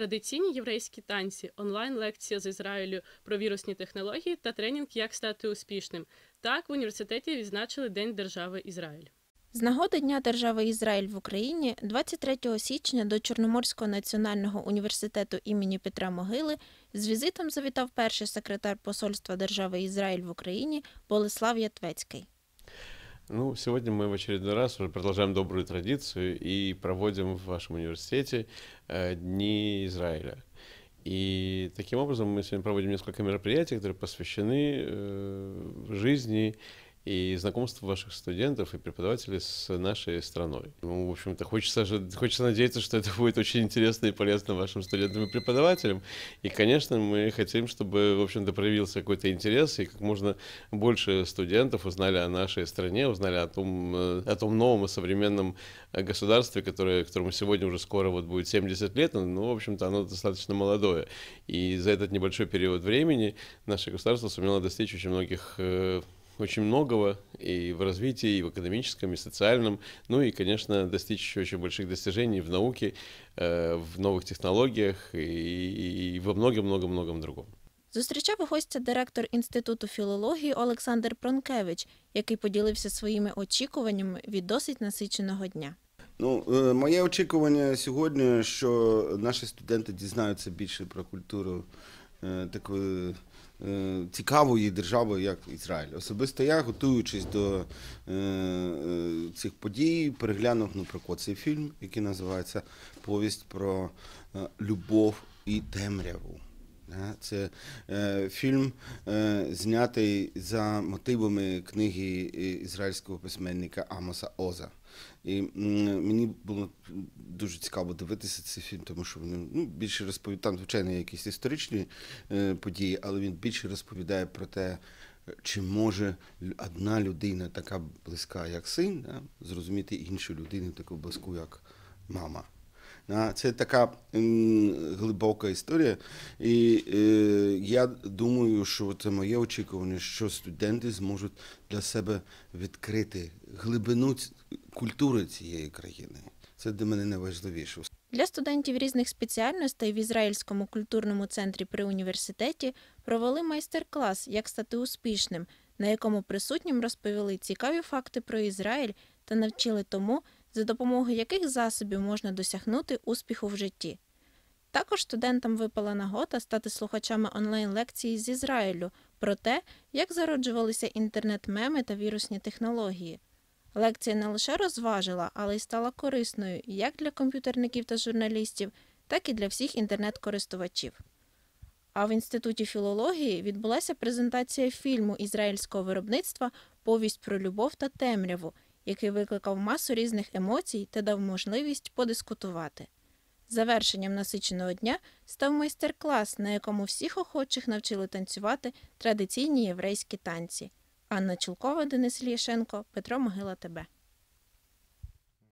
традиційні єврейські танці, онлайн-лекція з Ізраїлю про вірусні технології та тренінг Як стати успішним. Так в університеті відзначили День держави Ізраїль. З нагоди Дня Держави Ізраїль в Україні 23 січня до Чорноморського національного університету імені Петра Могили з візитом завітав перший секретар Посольства Держави Ізраїль в Україні Болеслав Ятвецький. Ну, сегодня мы в очередной раз уже продолжаем добрую традицию и проводим в вашем университете э, Дни Израиля. И таким образом мы сегодня проводим несколько мероприятий, которые посвящены э, жизни и знакомство ваших студентов и преподавателей с нашей страной. Ну, в общем-то, хочется, хочется надеяться, что это будет очень интересно и полезно вашим студентам и преподавателям. И, конечно, мы хотим, чтобы, в общем-то, проявился какой-то интерес, и как можно больше студентов узнали о нашей стране, узнали о том, э, о том новом и современном государстве, которое, которому сегодня уже скоро вот будет 70 лет, ну, в общем-то, оно достаточно молодое. И за этот небольшой период времени наше государство сумело достичь очень многих э, очень многого и в развитии, и в экономическом, и социальном, ну и, конечно, достичь еще очень больших достижений в науке, э, в новых технологиях и, и во многом-многом-многом другом. Зустрічав гостя директор інституту філології Олександр Пронкевич, який поділився своїми очікуваннями від досить насиченого дня. Ну, е, моє очікування сьогодні, що наші студенти дізнаються більше про культуру Е, такою е, цікавої держави, як Ізраїль. Особисто я, готуючись до е, цих подій, переглянув, наприклад, цей фільм, який називається Повість про любов і темряву. Це е, фільм, е, знятий за мотивами книги е, ізраїльського письменника Амоса Оза. І мені було дуже цікаво дивитися цей фільм, тому що він ну, більше розповідає, там, звичайно, якісь історичні події, але він більше розповідає про те. Чи може одна людина, така близька, як син, да, зрозуміти іншу людину, таку близьку, як мама? Це така глибока історія. І е, я думаю, що це моє очікування, що студенти зможуть для себе відкрити глибину культури цієї країни. Це для мене найважливіше. Для студентів різних спеціальностей в Ізраїльському культурному центрі при університеті провели майстер-клас Як стати успішним, на якому присутнім розповіли цікаві факти про Ізраїль та навчили тому, за допомогою яких засобів можна досягнути успіху в житті. Також студентам випала нагода стати слухачами онлайн-лекції з Ізраїлю про те, як зароджувалися інтернет-меми та вірусні технології. Лекція не лише розважила, але й стала корисною як для комп'ютерників та журналістів, так і для всіх інтернет-користувачів. А в інституті філології відбулася презентація фільму ізраїльського виробництва Повість про любов та темряву, який викликав масу різних емоцій та дав можливість подискутувати. Завершенням насиченого дня став майстер-клас, на якому всіх охочих навчили танцювати традиційні єврейські танці. Анна Чулкова, Денис Лішенко, Петро Могила Тебе.